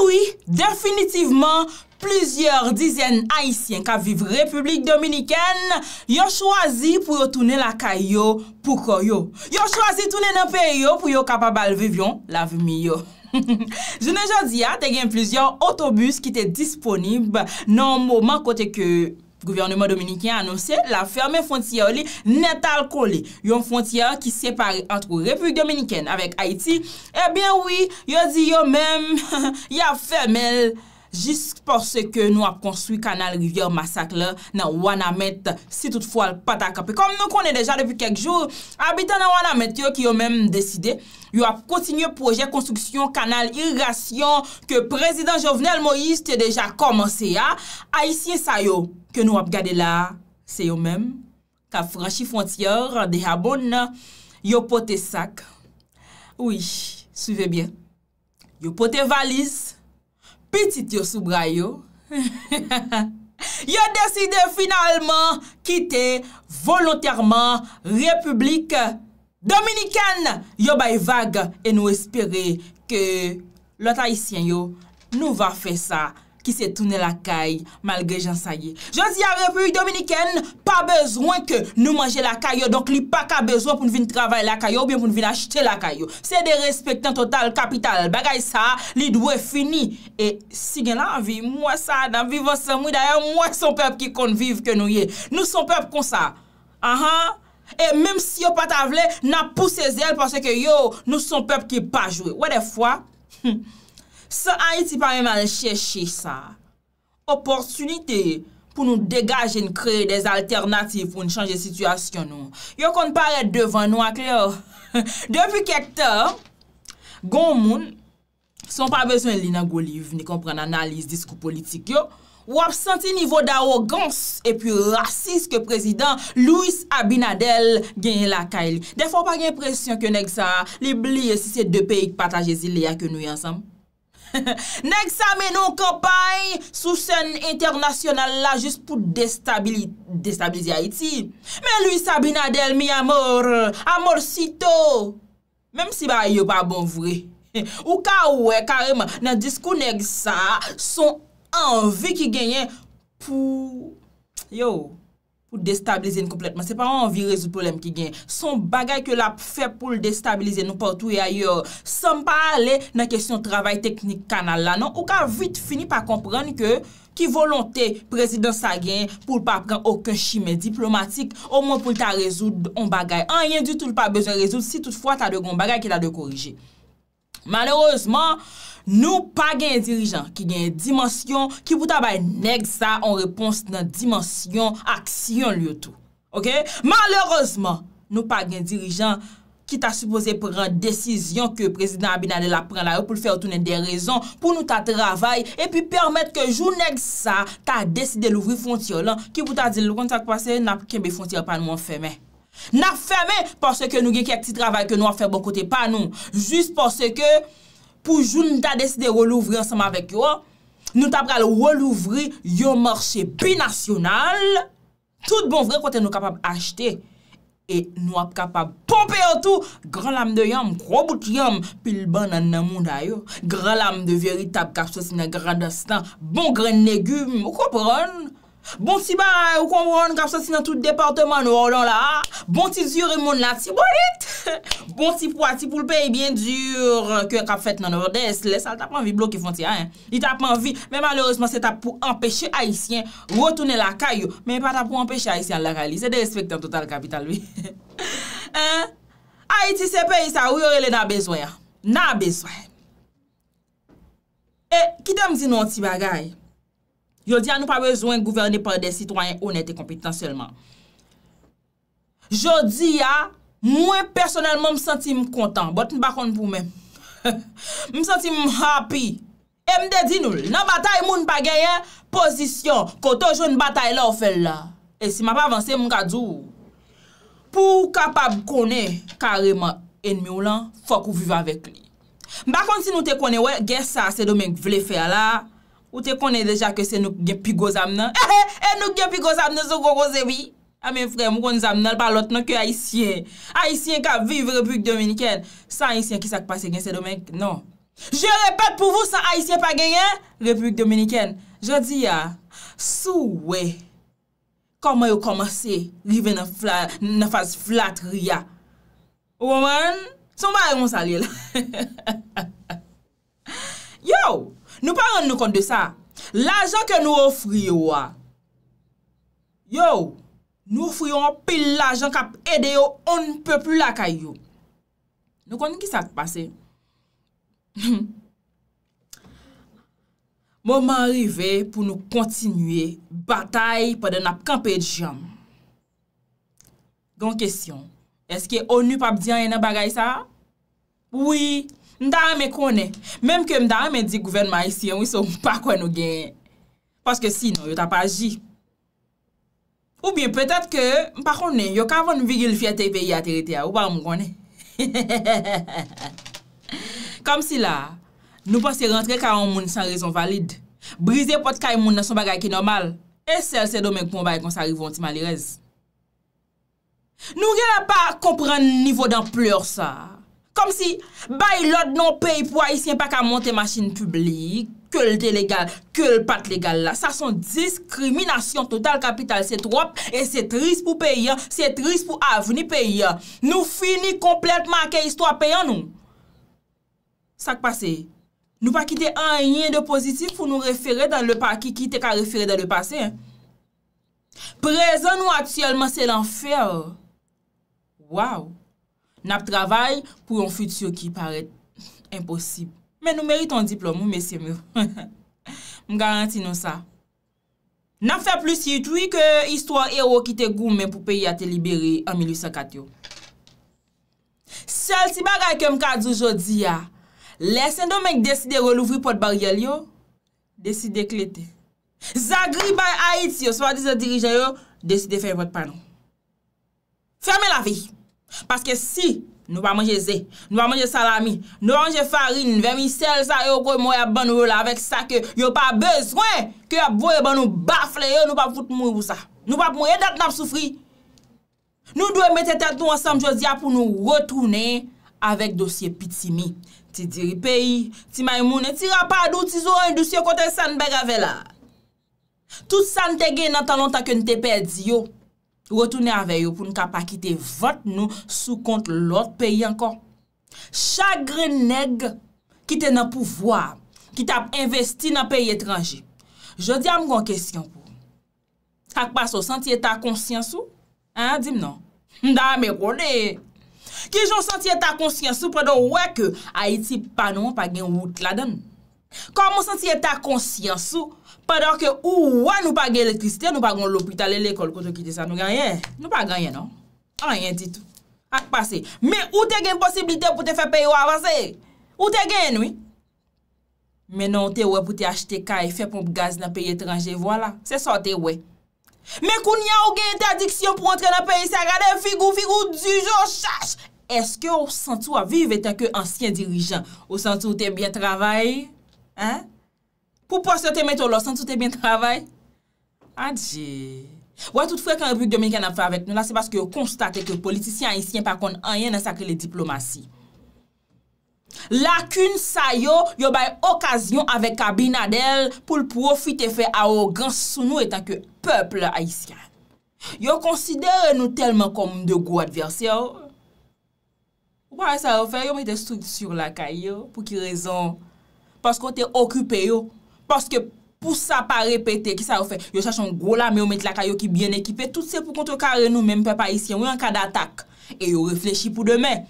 Awi, ah definitivman, plizyeor dizyen aisyen ka viv Republik Dominiken yo chwazi pou yo tounen lakay yo poukoy yo. Yo chwazi tounen lakay yo pou yo kapabal vivyon la vimi yo. Jounen jodi ya, ah, te gen plizyeor otobus ki te disponib nan mouman kote ke yo. Gouvernement Dominikien anonsè la ferme fontyer li net al kolè. Yon fontyer ki separe antre Republik Dominikien eh avèk Haiti, ebyen wè, yon di yon mèm, yon fermel, jist porsè ke nou ap konstruy kanal Rivière Massacle nan Wanamète, si toutfou al patak apè. Kom nou konè deja depi kek joun, abitan nan Wanamète, yon ki yon mèm deside, yon ap kontinyè projè konstruksyon kanal irasyon ke prezident Jovenel Moïse te deja komanse ya, Haitien Sayo. Ke nou ap gade la, se yo men, ka franshi fontyor de yabon, yo pote sak. Ouish, suive bien. Yo pote valis, petit yo soubra yo. Yo deside finalman, kite, volontarman, republik dominikane. Yo bay vag, e nou espere ke louta isyen yo nou va fe sa. ki se tounen lakay, malge jan sa ye. Je zi avre pou y dominiken, pa bezwen ke nou manje lakay yo, donk li pa ka bezwen pou nou vin travay lakay yo, ou bien pou nou vin achete lakay yo. Se de respectan total kapital, bagay sa, li dwe fini. E sigen la anvi, mwa sa, dan vivosan mwi daye, mwa son pep ki konvive ke nou ye. Nou son pep kon sa. Aha? Ah. E menm si yo pa tavle, nan pousseze el, panse ke yo, nou son pep ki pa jwe. Wede fwa? Hmm. Se a iti pa mè mè lè chè chè sa, oportunite pou nou degajè n kreye des alternatif pou n chanje situasyon nou. Yo konn paret devan nou ak lè yo. Depi ket te, goun moun, son pa besyon lina gouliv, ni kompren analise diskou politik yo, wap senti nivou da wogans, epi rasiske prezident Louis Abinadel genye laka ili. Defon pa gen presyon kwenek sa, li bli yon sise de peyik patajè zile ya kwenou yon samm. Nèk sa menon kopay sou sen internasyonal la jist pou destabilize Haiti. Men lui Sabina Del mi amor, amor sito. Mem si ba yo pa bon vwe. Ou ka we karim nan diskou nèk sa son anvi ki genyen pou yo. pou destabilize nou kompletman. Se pa an vi rezu polem ki gen. Son bagay ke la fe pou l destabilize nou portou e ayor. Somme pa ale nan kesyon travay teknik kanal la. Non. Ou ka vit fini pa kompran ke ki volonté prezident sa gen pou l pa pran oken chimè diplomatik ou mwen pou l ta rezu on bagay. An yen du tout l pa bezen rezu si tout fwa ta de kon bagay ki la de korije. Manerouzman Nou pa gen dirijan ki gen dimansyon ki pou tabay neg sa an repons nan dimansyon aksyon liyo tou. Ok? Malerozman, nou pa gen dirijan ki ta supose prenen desizyon ke prezident Abinane la prenen la yo pou l fè ou tounen de rezon pou nou ta travay e pi permet ke jou neg sa ta deside louvri fontyo lan ki pou ta di louvron sa kwa se nan pou kembe fontyo pa nou an fèmen. Nan fèmen parce ke nou gen kek ti travay ke nou an fè bon kote pa nou. Just parce ke... poujou nou ta deside ro louvri ansama vek yo, nou ta pral ro louvri yo morshe binasyonal, tout bon vre kote nou kapab achete, e nou ap kapab pompe yo tou, gran lam de yam, gro bout yam, pil ban nan nan moun dayo, gran lam de veri tap kachos nan gran dastan, bon gren negu, mou kopron, Bon ti ba, ou kon woun, kap sa si nan tout departement nou orlon la. Ah. Bon ti zi ou remoun la, ti bonit. Bon ti bon pou ati pou l peyi bien zi ou kwe kap fet nan ordes. Le sal tap man vi blokifon ti a. Ah, Li tap man vi, men malorosman se tap pou empeshe Haitien wotoune la kayo. Men pata pou empeshe Haitien la kali. Se de espekte an total kapital vi. Haiti se peyi sa, ou yo ele nan bezwayan. Nan bezwayan. E, ki ta mzi nou an ti bagay? Yo di a ah, nou pa bezwen gouverne pa de sitwanyen honet e kompetansyelman. Yo di a, mwen personelman m senti m kontan. Bote m bakon pou men. M senti m happy. E m de di nou, nan batay moun pa geyen, pozisyon, koto joun batay la ofel la. E si ma pa avanse, m m ka djou. Pou kapab kone kareman enmi ou lan, fok ou vive avek li. M bakon si nou te kone, gen sa se domen vle fe ala, Ou te konen deja ke se nou gen pigo zamnen? Ehe, e eh, eh, nou gen pigo zamnen sou goro zevi? A ah, men frem, wou kon zamnen al palot nan ke Haitien. Haitien ka viv Republik Dominiken. San Haitien, kisa ki pase gen se domen? Non. Je repete pou vous san Haitien pa genyen, Republik Dominiken. Je di ya, ah, sou we, kama yo komasi, vive nan faz flat ria. Ah? Ou man, sou ma yon salil. He he he he. Nou pa ronde nou kont de sa, l'ajan ke nou ofri yo a. Yo, nou ofri yo an pil l'ajan kap ede yo, an pou plaka yo. Nou konti ki sa te pase? Mouman rive pou nou kontinuye batay pa den ap kampe di jan. Gon kesyon, eske ONU pap diyan ene bagay sa? Ouye. Mda mè konè, mèm ke mda mè di gouvenman isi yon wiso mpa kon nou genye. Paske si nou, yon ta pa aji. Ou bien, petat ke mpa konè, yon kavon viril fye te peyi a terite ya, ou pa mkonè. Kom si la, nou posè rentre ka an moun san rezon valide. Brise potka yon moun nan son bagay ki normal. E sel se domen koumbay kon sa rivon ti malirez. Nou genye pa kompren nivou dan pleur sa. Kom si bay lot non pey pou a isyen pa ka monte masin publik, ke l'te legal, ke l'pat legal la. Sa son diskriminasyon total kapital. Se trop, e se tris pou pey ya, se tris pou avni pey ya. Nou fini kompletman ke istwa pey an nou. Sa k'pase? Nou pa kite an yin de pozitif pou nou referè dan le pa ki kite ka referè dan le pase. Prezen nou atyèlman se l'anfer. Waouw! Nap travay pou yon futyo ki paret imposib. Men nou meri ton diplo, mou mesye mou. M garanti nou sa. Nap fe plis yitoui ke istwa ero ki te goumen pou peyi a te liberi an 1884 yo. Sòl ti bagay ke m kadou jodi ya, lesen do menk deside relouvri pot bariyal yo, deside kle te. Zagri bay hait yo, swa dizo dirijan yo, deside fey vot panon. Fèmè la viy. Paske si nou pa manje zè, nou pa manje salami, nou pa manje farin, vemi sel sa yo kwen mwen ap ban ou la vek sa ke yo pa bezwen ke yo ap voye ban nou bafle yo nou pa pou foute moun pou sa. Nou pa pou moun edat nap soufri. Nou dwe mette tel nou ansanm jòzya pou nou wotounen avèk dosye pitimi. Ti diri peyi, ti maymounen, ti rapadou, ti zo endousye kote sanbe gave la. Tout san te gen nan tan lontan ke nte perdi yo. Wotoune aveyo pou nou kapakite vot nou sou kont lout peyi ankon. Chagre neg kite nan pouvoa, kite ap investi nan peyi etranji. Je di am kon kesyon pou. Ak baso, sentye ta konsyansou? Ha, di mnon. Mda, me role. Ki joun sentye ta konsyansou, predo wek a iti panon pa gen wout la den nou. Kwa monsensye ta konsyansou, pador ke ouwa nou pa gen elektrisite, nou pa gon l'opitale l'ekol koto ki de sa nou ganyen. Nou pa ganyen nou. A yon ditou. A te pase. Me ou te gen posibilite pou te fe peyo avanse? Ou te gen, oui? Menon ou te we pou te achete ka e fe pomp gaz na peye trange, voilà, se sa te we. Me koun ya ou gen te adiksyon pou entre na peye, se a gade figou figou dujo chache. Eske ou sentou a vive tenke ansyen dirijan? Ou sentou te mbyen travaye? Pou pou as yo te met ou lò, sante sou te ben travay? Adje. Wè tout fwe kan Republik Dominikè nan fwe avèk nou la, se baske yo konstate ke politisyen Haitien pa kon anyen nan sakre le diplomasy. Lakoun sa yo, yo bay okasyon avèk kabina del pou l'pou wò fite fwe a ogan sou nou etan ke people Haitien. Yo konsidere nou telman kom de gwo adversyon. Wè sa yo fwe, yo mè de soud sou la kayo pou ki rezon paske ou te okupe yo, paske pou sa pa repete, ki sa ou fe, yo sache an gwo la me ou met la ka yo ki bien ekipe, tout se pou kontre kare nou, menm pe pa isye, ou an ka datak, e yo reflechi pou demen.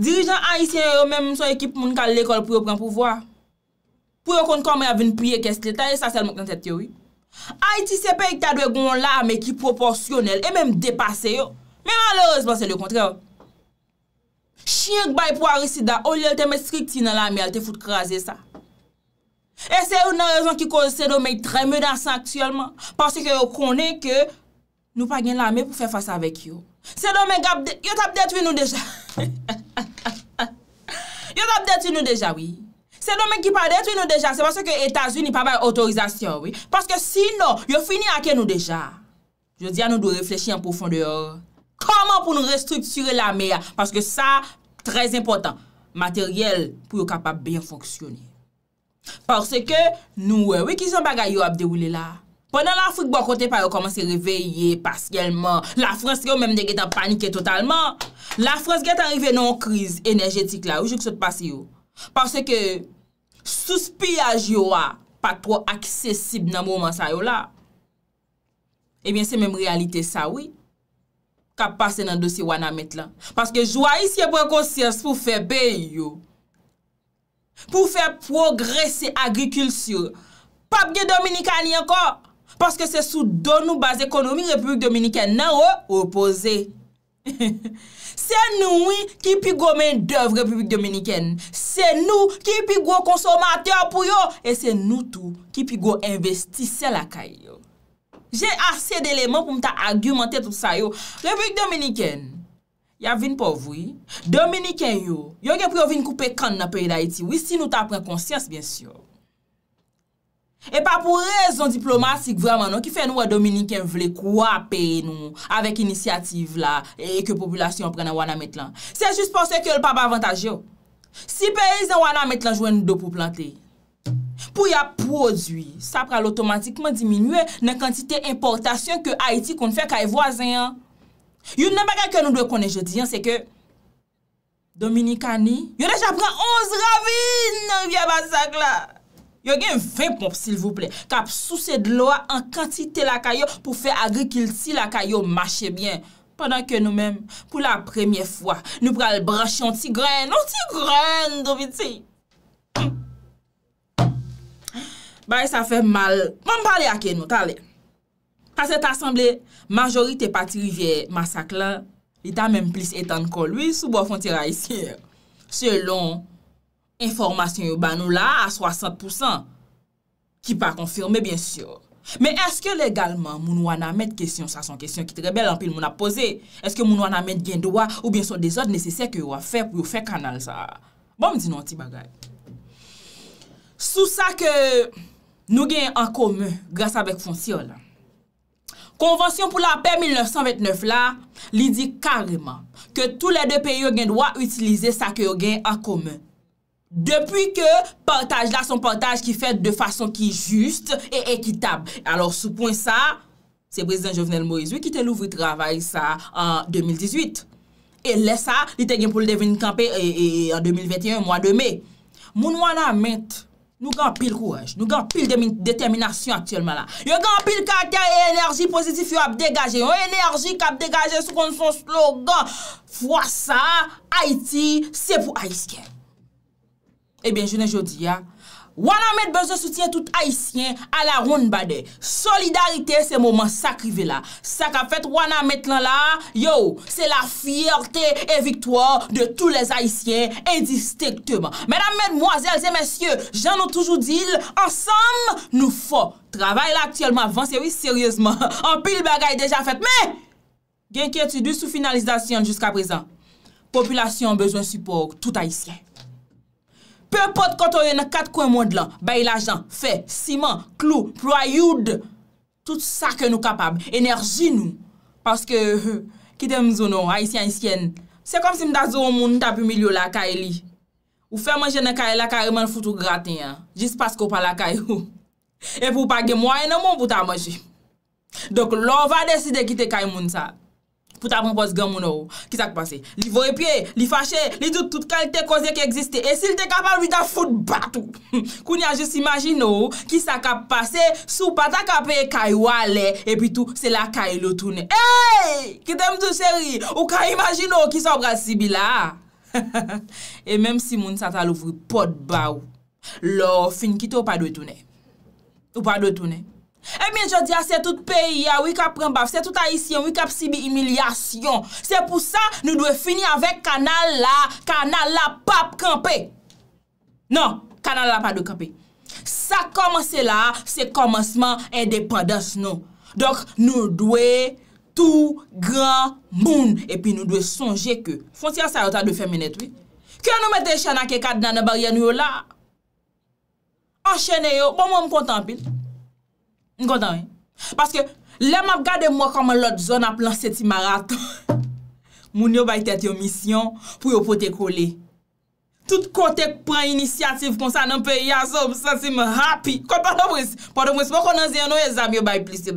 Dirijan a isye yo, menm son ekip moun kal l'ekol pou yo pren pouvoa. Pou yo konti kon me avin piye, kesle ta e sa selmok nan tete yo. A iti sepe ki ta dwe gwo an la me ki proporsyonel, e menm depase yo, menm aleozman se le kontre yo. Chinek bay pou a resida, ou li el te met strik ti nan la me, el te foute kaze sa. E se yon nan rezon ki kon se domen yon treme danse anksyonman Pase ke yon konen ke nou pa gen la me pou fe fasa vek yo Se domen gap det, yon tap detwi nou deja Yon tap detwi nou deja, oui Se domen ki pa detwi nou deja, se pase ke Etats-Unis pa va yon otorizasyon, oui Pase ke si non, yon fini ake nou deja Yo diya nou dou reflechi an pou fon deor Koman pou nou restrukture la me ya Pase ke sa, trez impotant Materyel pou yon kapap ben foksyonni Parse ke nou we, euh, we ki son bagay yo abde wile la. Ponan l'Afrik bon kote pa yo komanse reveye pasyelman. La Frans yo menm de getan panike totalman. La Frans getan reve non kriz enerjetik la, ou jok sot pase yo. Parse ke sospyaj yo a patro aksesib nan mouman sa yo la. Ebyen eh se menm realite sa we. Kap pase nan dosi wana met lan. Parse ke jou a isye pou e konsyans pou febe yo. pou fè progresè agrikülsyo. Pabge Dominikani anko, paske se sou don nou baz ekonomi Republik Dominiken nan ou opoze. Se nou yi ki pi gwo men dev Republik Dominiken, se nou ki pi gwo konsomater pou yo, e se nou tou ki pi gwo investisè la kay yo. Jè asè deleman pou mta argumentè tout sa yo. Republik Dominiken, Ya vin pou vwi, Dominiken yo, yon gen pou yo vin koupe kande nan peyi da Haiti, wisi nou ta pren konsyans, bensyon. E pa pou rezon diplomatik vreman nou, ki fe nou a Dominiken vle kwa peyi nou, avek inisiyatif la, e ke populasyon pren nan wana metlan. Se jist porsen ki yo l pa ba avantaj yo. Si peyi zan wana metlan, jwen nou do pou plante. Pou ya produi, sa pral otomatikman diminue nan kantite importasyon ke Haiti kon fè kwa e vwazen an. Yon ne bagan ke nou dwe konen je diyan se ke Dominika ni Yon deja pran 11 ravine Vya basak la Yon gen ve pomp sil vouple Kap sou se dloa an kantite la kayo Po fe agri kil ti la kayo mache bien Pendan ke nou men Po la premye fwa Nou pral brache yon ti gren Yon ti gren dovi ti Bay sa fe mal Mwen bon, pale ake nou tale A set asemble, majori te pati rivye masak la, li ta menm plis etan kon lwi, sou bo fon tira isi. Selon informasyon yo banou la, a 60%, ki pa konfirme, bien syo. Men eske legalman, moun wana met kesyon, sa son kesyon ki trebel, anpil moun apose, eske moun wana met gen dowa, ou bien so de zot, nesesè ke yo a fe, yo fe kanal sa. Bon, mi di nou ti bagay. Sou sa ke, nou gen an komu, grasa bek fon syo la, Konvansyon pou la pe 1929 la, li di kareman ke tou le de pe yo gen dwa utilize sa ke yo gen an kome. Depi ke partaj la son partaj ki fe de fason ki juste e ekitab. Alors soupon sa, se prezident Jovenel Moise wè ki te louvri travay sa an 2018. E lè sa, li te gen pou lè devin kampè an 2021 mwa demè. Moun wana ment. Nou gen apil kouaj, nou gen apil determinasyon aktiyelman la. Yo gen apil karakter enerji pozitif yo ap degaje, yo enerji kap degaje sou kon son slogan, Fwasa, Haiti, se pou Aisken. Ebyen, eh jounen jodi ya, Wana met bezon soutyen tout Haitien A la roun bade Solidarite se mouman sakrive la Sa ka fet wana met lan la Yo, se la fiyorte e viktor De tout les Haitien Indistekte man Menam menmwazel, se mesye, jan nou toujou dil Ensam nou fo Travail aktyeleman, vanseroui seryezman Anpil bagay deja fet Men, genkye tu du sou finalizasyon Juska prezan Populasyon bezon support tout Haitien Pe pot koto yon kat kwen moun dlan, bay l ajan, fe, siman, klo, proayoud, tout sa ke nou kapab, enerji nou. Paske, kite m zonon, aisyen-isyen, se kom si m da zonon moun tapu milyo la kae li. Ou fe manje nan kae la kae man foutou graten ya, jis pasko pa la kae ou. E pou page mwoye nan moun bouta manje. Dok lor va deside kite kae moun sa. pou tapon pos gèmoun ou. Ki sa k'pase? Li vorepye, li fache, li dout tout kalite koze ki egziste. E si li te kapal vi ta foud bat ou. Koun ya jes imagine ou, oh, ki sa k'pase, sou pata kapè kay wale, e pi tou, se la kay loutounè. Eyyy! Kitem tou seri, ou kay imagine ou, ki sa obraz si bi la. E menm si moun sata louvri pot ba ou. Lò, fin kitou padwetounè. Upadwetounè. E eh min, jò diya, se tout peyi ya, wik ap prem bav, se tout aisyen, wik ap si bi imilyasyon. Se pou sa, nou dwe fini avèk kanal la, kanal la pap kampe. Non, kanal la pa do kampe. Sa komanse la, se komanseman endepadas nou. Dok, nou dwe tou gran moun, epi nou dwe sonje ke. Fonsi an sa yotan do femenet wè. Kè an nou mète chana ke kat nan an bar yan yon la? An chene yo, bon mè m kontan pil. Nkotan, paske lèm ap gade mwa koman lot zon ap lan seti maraton. Moun yo bay tete yon misyon pou yo pote kole. Tout kontek pran inisiyatif konsan nan peyi a so, msansi m hapi. Kontan nan bris, padon m wespo konan zyen nou e zami yo bay plis.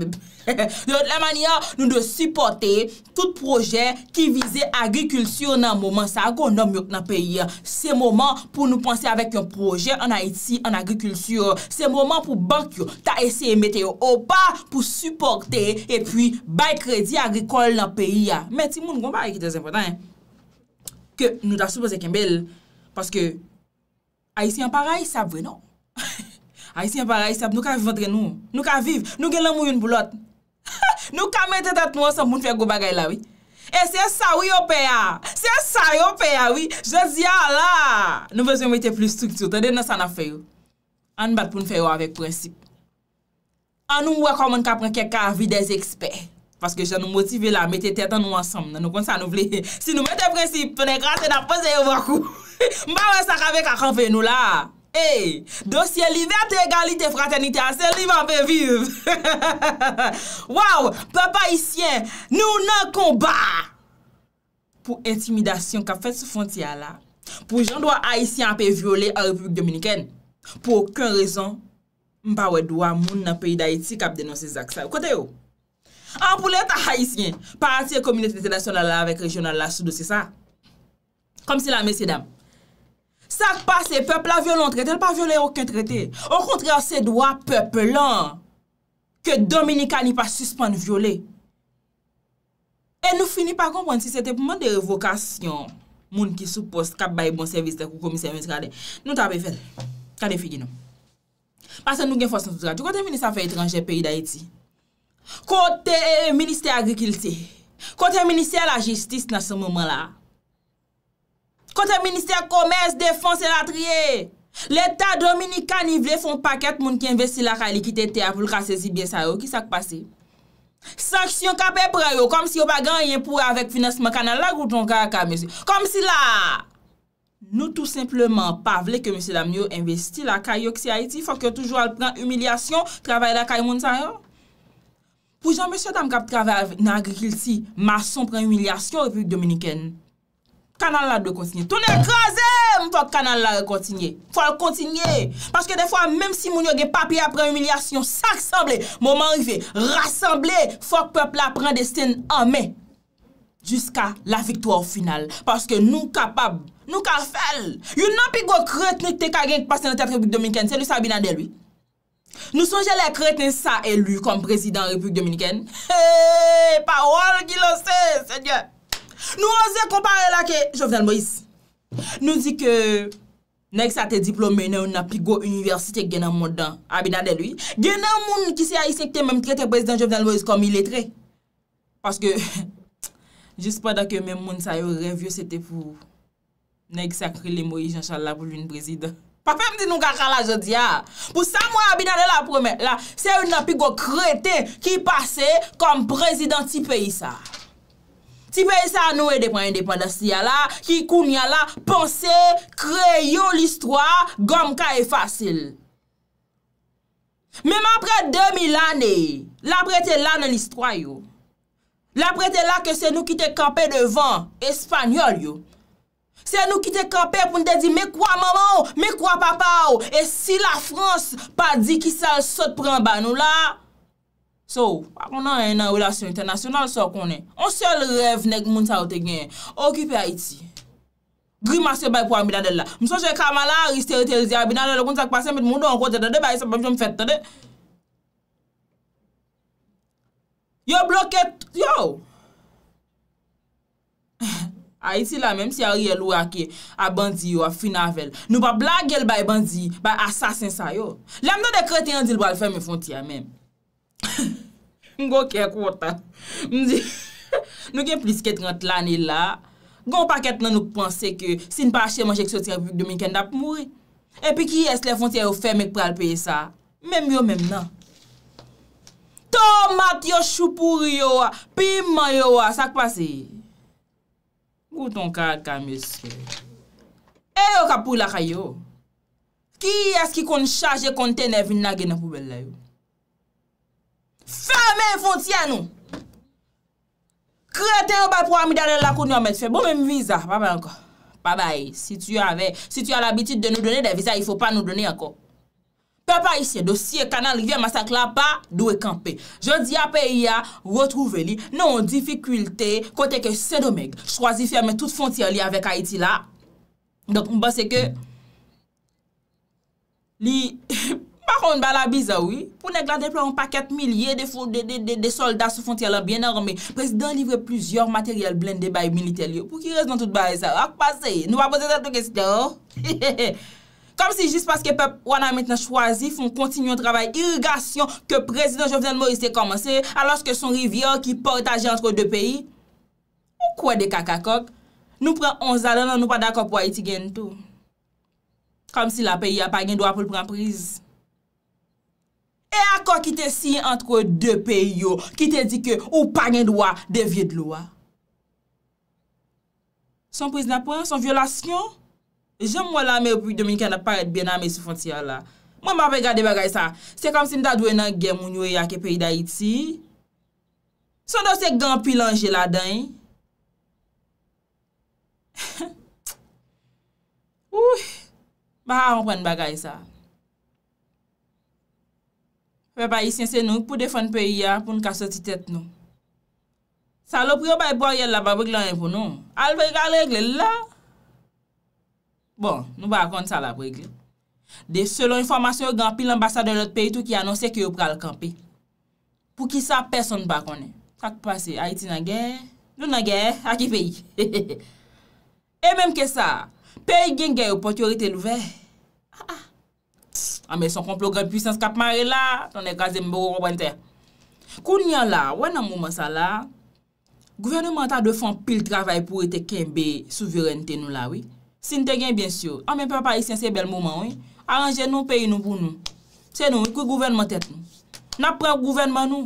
De la mani a, nou de supporte tout proje ki vize agrikulsiyo nan mouman. Sa akon nom yon nan peyi a. Se mouman pou nou pansi avèk yon proje an Haiti, an agrikulsiyo. Se mouman pou bank yo ta ese emete yo. Ou pa pou supporte e pi bay kredi agrikol nan peyi a. Men ti moun gwen ba yon ki de zem potan ke nou da supporte kembel an Paske, non? a yisi yon para yi sabwe, non? A yisi yon para yi sabwe, nou ka vivantre nou. Nou ka viv, nou gen lan mou yon boulot. Nou ka mette tat nou ansom pou nou fey go bagay la, oui. E se sa wiyo peya. Se sa wiyo peya, oui. Je ziya ah la. Nou bezwen mette plus struktur. Ton den nan san a feyo. An bat pou nou feyo avèk prensip. An nou wakòm an kapren kekka avi des ekspert. Paske, jen nou motive la, mette tat an nou ansom. Nan nou kon sa nou vle. Si nou mette prensip, ton ekran se napose yo wakòm. Mpa wè sak avè kak an fè nou la. E, dosye livertè, egalite, fraternite, asè, livan fè viv. Waw, pè pa isyen, nou nan konba. Pou intimidasyon kap fè sou fontia la, pou jan dwa a isyen apè viole a Republik Dominikèn, pou okèn rezon, mpa wè dwa moun nan peyi da iti kap denonsè zak sa. Kote yo? An ah, pou lè ta a isyen, pa ati e komunite de nasyon la la vek rejyon la la sou do se sa. Kom si la mè sè dam. Sak pa se pepl la vyonon traite, el pa vyonon yon kwen traite. On kontre an se dwa pepl lan, ke Dominika ni pa suspande vyonle. E nou fini pa kompwant si se te pouman de revokasyon, moun ki sou post kap bay bon serviste kou komise yon traite, nou ta pe fel, kade figin nou. Pasen nou gen fosan tout la, ti kote minister afe etranje peyi da eti, kote minister agrikil ti, kote minister la jistis nan se moman la, kontè Ministèr Komès, Défense et Latriè. L'État Dominika nivlé foun pakèt moun ki investi la khali ki te te apoul kase zibye sa yo, ki sak pase. Sanksyon kape pre yo, kom si yo bagan yon poure avèk finasman kanal la gouton kaya ka, monsi. Kom si la! Nou tout simplement pa vle ke monsi la mnyo investi la kha yo ki se ha iti, fòk yo toujou al pran humilyasyon, travay la kha yon moun sa yo. Poujou monsi yo tam kap travay nan agri kilti, mason pran humilyasyon Republik Dominikèn. Kanan la dwe kontinye. Toun ekraze, mwen fok kanan la re kontinye. Fok kontinye. Paske de fwa, menm si moun yo ge papi apre humilyasyon, saksemble, mouman rive, rasemble, fok pepla prende sten ame. Juska la viktor final. Paske nou kapab, nou kafel. You nou pi gwo kretne te kagen kpaste nan teat Republik Dominiken, se li sa binan de lwi. Nou sonje le kretne sa elu kom prezident Republik Dominiken. Hey, parol gilose, senye. Nou ose kompare la ke Jovenel Moïse Nou di ke Nèk sa te diplome Nè ou na pigou universite genan moun dan Abinade lui Genan moun ki se a isekte Mèm krete prezident Jovenel Moïse Komil etre Paske Jus padak ke mèm moun sa yo revyo Sete pou Nèk sakri le Moïse Anchal la vouloun prezident Pape mdi nou kakala jodi ya ah. Pou sa mwen Abinade la promet la Se ou na pigou krete Ki pase Kom prezidenti peyi sa Si peye sa nou e depan yon depan da siya la, ki koun yon la, ponse, kre yo l'istwa, gom ka e fasil. Mem apre 2000 aney, la prete lan an l'istwa yo. La prete la ke se nou ki te kampe devan espanyol yo. Se nou ki te kampe pou nte di, me kwa maman ou, me kwa papa ou, e si la Frans pa di ki sa sot pran ba nou la, Sou, akon nan enan relasyon internasyonal sou akon e. On sel rev neg moun sa ou te genye. Okipe Haiti. Grim asye bay pou an binan del la. M sou jen kamalari, steriterzi, an binan del la. Kon tak pase mit moun do an kote del de. Bay se pavjoun fete del de. Yo bloket, yo! Haiti la, menm si a riyel ou ake, a bandi yo, a fina vel. Nou pa blag el bay bandi, bay asasen sa yo. La m don de kreti an dil bal fèm yon e fonti ya menm. Ngo ke akwotan. Mdi, nou gen plis ket rent lani la. Gon paket nan nou pwansè ke sin pa chè manjèk sotirapik domenken dap mwou. E pi ki es le fontye ou fermèk pralpeye sa. Mèm yo mèm nan. Tomat yo choupour yo a, pimman yo a, sakpase. Gouton karka, meske. E yo kapour lakay yo. Ki es ki kon charge kontene vinagè nan poubel la yo? Ferme yon fontya nou. Kretè yon bay pou amidane lakoun yon met. Fè bon men mwiza. Pa bay ankon. Pa bay. Si tu yon ave, si tu yon l'abitit de nou donen den viza, yon fò pa nou donen ankon. Pe pa isye dosye kanan li vye masakla pa, dou e kampe. Je di apè iya, wotouve li, nou yon difikultè, kote ke sen domèk, chwazi ferme tout fontya li avèk Haiti la. Dok mba seke, li Paron, ba la biza ouy, pou nek la deplor an paket milye de soldat sou fonti alan bien armé, prezident livre plusieurs materiel blendé baye militèl yo, pou ki rezon tout baye sa. Akpase, nou apose zè tout kèstè, oh. Kom si jist paske pep wana mèten chwazi, foun kontinyon travay, irigasyon ke prezident Jovenel Morissi te komanse, aloske son rivyor ki portaje antre ou de peyi, ou kwa de kakakok, nou pren onzalè nan nou pa dakop way ti gen tout. Kom si la peyi apay gen do apol pran priz. E akor ki te si entro de pe yo, ki te di ke ou pa gen dwa devye dlo a. Son pwiz napwen, son violasyon. Jem mwen la me ou pi Dominika na pa et be nan me sou fontiya la. Mwen mwen pe gade bagay sa. Se kom si mta dwe nan gen mwen yoy a ke peyi da iti. Son do se gampi lanje la den. Ou, mwen mwen mwen bagay sa. Pè pa yi sense nou pou defon peyi ya pou nou ka sotit et nou. Salop pou yo bay boyel la ba bregle an yon pou nou. Al vey kal regle la. Bon, nou ba akonde sa la bregle. De selon yon formasyon yon gampi, l'ambassade yon lot peyi tou ki anonse ki yon pral kampe. Pou ki sa, person nou ba akone. Kak pa se, Haiti nan gen, loun nan gen, aki peyi. E menm ke sa, peyi gen gen yon potyorite louvey. Ame ah, son komplo gen pwisans kap mare la, ton e gazem mbou mwen te. Kou nyan la, wè nan mouman sa la, gouvenman ta defan pil travay pou ete kembe souverenite nou la, wè. Sintegen, bensyo, ame pe pa isen se bel mouman, wè. Aranje nou, peyi nou pou nou. Tse nou, kou gouvenman tet nou. Nap pre gouvenman nou.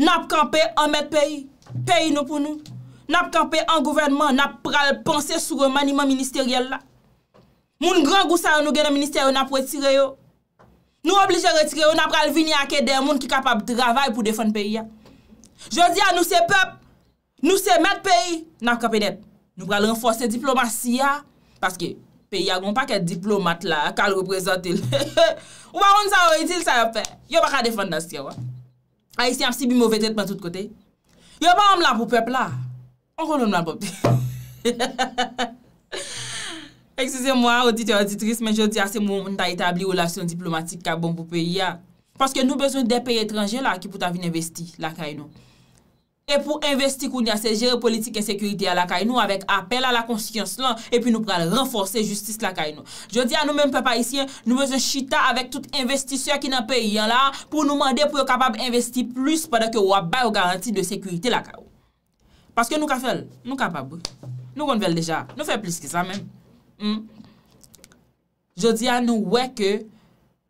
Nap kampe an met peyi. Peyi nou pou nou. Nap kampe an gouvenman, nap pral panse sou reman iman ministeryel la. Moun gran goussar nou gen a ministeryo, nap wè tire yo. Nou oblije retike ou nan pral vini ake den moun ki kapab travay pou defon peyi ya. Jodi ya nou se pep, nou se met peyi nan kapenet. Nou pral renfose diplomasy ya, paske peyi ya goun pa ke diplomat la, kal reprezentil. Ou baroun sa oridil sa yo pe, yo baka defon dan siya ou. A yisi yam si bi mou vetet men tout kote. Yo ba om lan pou pep la, an kon om lan pou pep. Eksuse mwa, odit yo, oditris, men jodi a se moun ta etabli olasyon diplomatik ka bon pou peyi ya. Paske nou bezon de peyi etranjen la ki pou ta vin investi la kay nou. E pou investi kou ni a se jere politik e sekurite la kay nou avek apel a la konsyans lan e pi nou pral renforse justice la kay nou. Jodi a nou men pepa isi, nou bezon chita avek tout investisyon ki nan peyi yan la pou nou mande pou yo kapab investi plus padak yo wabay yo garanti de sekurite la kay nou. Paske nou kafel, nou kapab, nou konvel deja, nou fe plis ki sa menm. Hmm? Je di an nou wè ke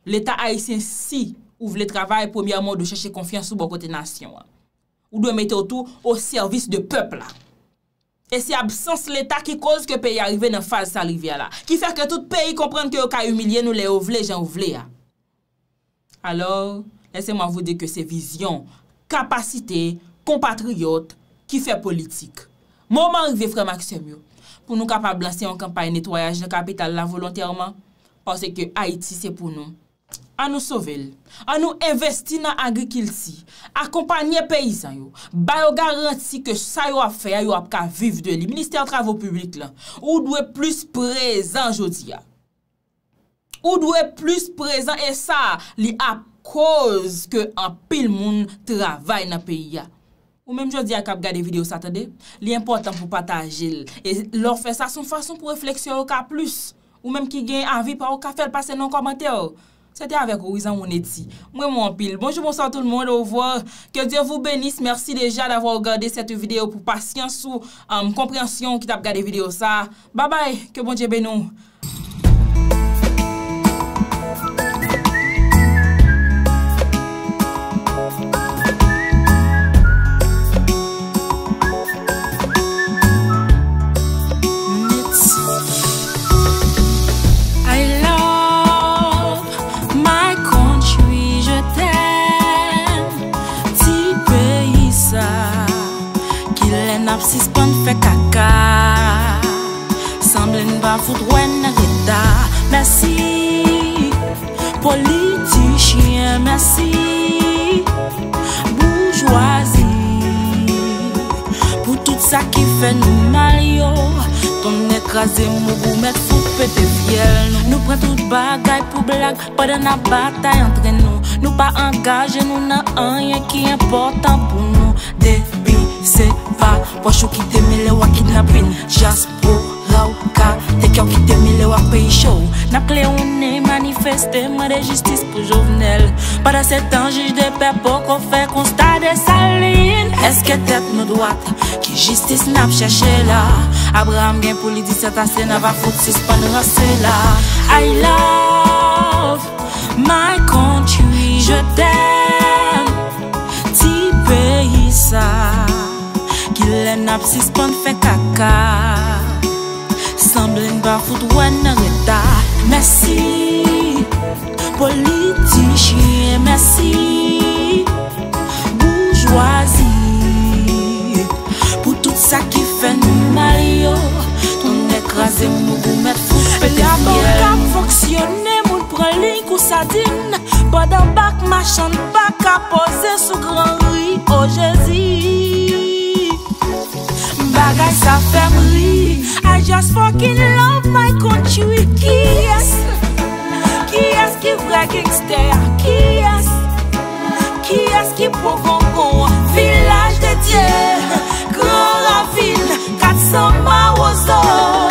L'Etat a isen si Ou vle travèl pou mi amon Ou chèche konfian sou bon kote nasyon Ou dwen mette ou tou Ou servis de pepl E se absens l'Etat ki koz Ke peyi arive nan falsa rive la Ki fèr ke tout peyi komprenne Ke yo ka yu milye nou le ou vle Jan ou vle Alors, lèseman vou de ke se vizyon Kapasite, kompatriyot Ki fè politik Mouman rive frè Maximilou pou nou kapab lanse yon kampaye netwayaj de kapital la volontèrman, panse ke Haiti se pou nou. An nou sovel, an nou investi nan agri kilti, akompanyè peyizan yo, bayo garanti ke sa yo ap fè ya yo ap ka viv de li. Ministèr travò publik lan, ou dwe plus prezant jodi ya. Ou dwe plus prezant, an e sa li ap koz ke an pil moun travay nan pey ya. Ou menm jodi ak ap gade video sa tade, li important pou pata agil. E lor fè sa son fason pou refleksyon ou ka plus. Ou menm ki gen avi pou a ou ka fèl pase nan komentè ou. Sè te avek ou izan moun eti. Mwen moun pil. Bonjou monsan tout moun, ouvoi. Kè diè vou benis, mersi deja d'avou agade sete video pou pasyans ou komprensyon ki tap gade video sa. Babay, kè bonjè benou. Fout wè nè rida Mèsi Politichien Mèsi Boujouazif Pou tout sa ki fè nou mal yo Ton ekraze mou mè foupè te fiel Nou pren tout bagay pou blag Pò de nan batay entre nou Nou pa angaje nou nan anye ki important pou nou Debi se va Pò chou ki teme le wakid nabine Jaspo Ou ka te kyou ki temi le wak peyi chou Nap kle ou ne manifeste Mwen de jistis pou jounel Pada se tan jish de pep Poko fe konsta de salin Eske tet nou doat Ki jistis nap chache la Abra amgen pou li diset ase Nava fote si span rase la I love my country Je ten ti peyi sa Ki le nap si span fe kaka Mwen ba foute wè nè rèta Mèsi Politiche Mèsi Bourgeoisie Pou tout sa ki fè nou may yo Ton ekraze mou mè foute La bòk ap foksyonè Moun prè lè kou sa din Bòdè bak mè chan bak A pose sou gran ri Ojezi oh, Bagay sa fèm ri I just fucking love my country. Kias. Kias keep ragging stare. Kias. Kias keep pogongon. Village de Dieu, grand ville, 400 marosos.